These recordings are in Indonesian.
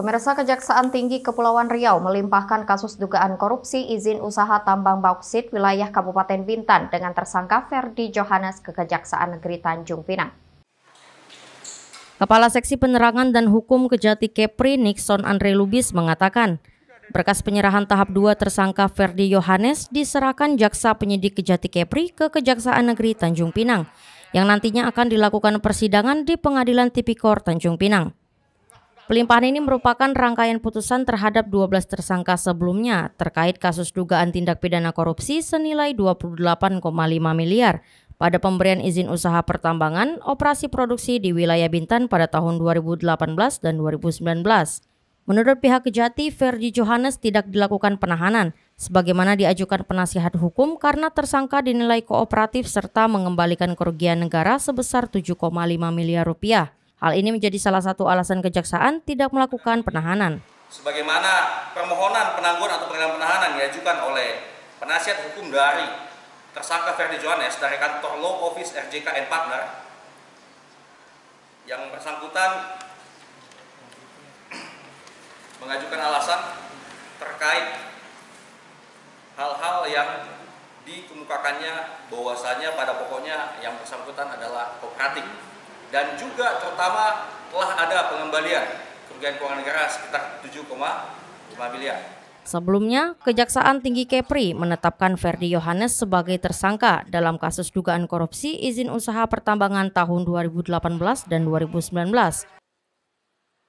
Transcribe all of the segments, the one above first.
Pemirsa Kejaksaan Tinggi Kepulauan Riau melimpahkan kasus dugaan korupsi izin usaha tambang bauksit wilayah Kabupaten Bintan dengan tersangka Ferdi Johannes ke Kejaksaan Negeri Tanjung Pinang. Kepala Seksi Penerangan dan Hukum Kejati Kepri Nixon Andre Lubis mengatakan, berkas penyerahan tahap 2 tersangka Ferdi Johannes diserahkan jaksa penyidik Kejati Kepri ke Kejaksaan Negeri Tanjung Pinang yang nantinya akan dilakukan persidangan di Pengadilan Tipikor Tanjung Pinang. Pelimpahan ini merupakan rangkaian putusan terhadap 12 tersangka sebelumnya terkait kasus dugaan tindak pidana korupsi senilai 28,5 miliar pada pemberian izin usaha pertambangan operasi produksi di wilayah Bintan pada tahun 2018 dan 2019. Menurut pihak Kejati, Ferdi Johannes tidak dilakukan penahanan, sebagaimana diajukan penasihat hukum karena tersangka dinilai kooperatif serta mengembalikan kerugian negara sebesar 7,5 miliar rupiah. Hal ini menjadi salah satu alasan kejaksaan tidak melakukan penahanan. Sebagaimana permohonan penangguhan atau permohonan penahanan diajukan oleh penasihat hukum dari tersangka Ferdi Johannes dari kantor Law Office RJKN Partner yang bersangkutan mengajukan alasan terkait hal-hal yang dikemukakannya bahwasanya pada pokoknya yang bersangkutan adalah kooperatif dan juga terutama telah ada pengembalian kerugian keuangan negara sekitar 7,5 miliar. Sebelumnya, Kejaksaan Tinggi Kepri menetapkan Ferdi Yohanes sebagai tersangka dalam kasus dugaan korupsi izin usaha pertambangan tahun 2018 dan 2019.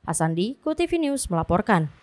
Asandi, KUTV News melaporkan.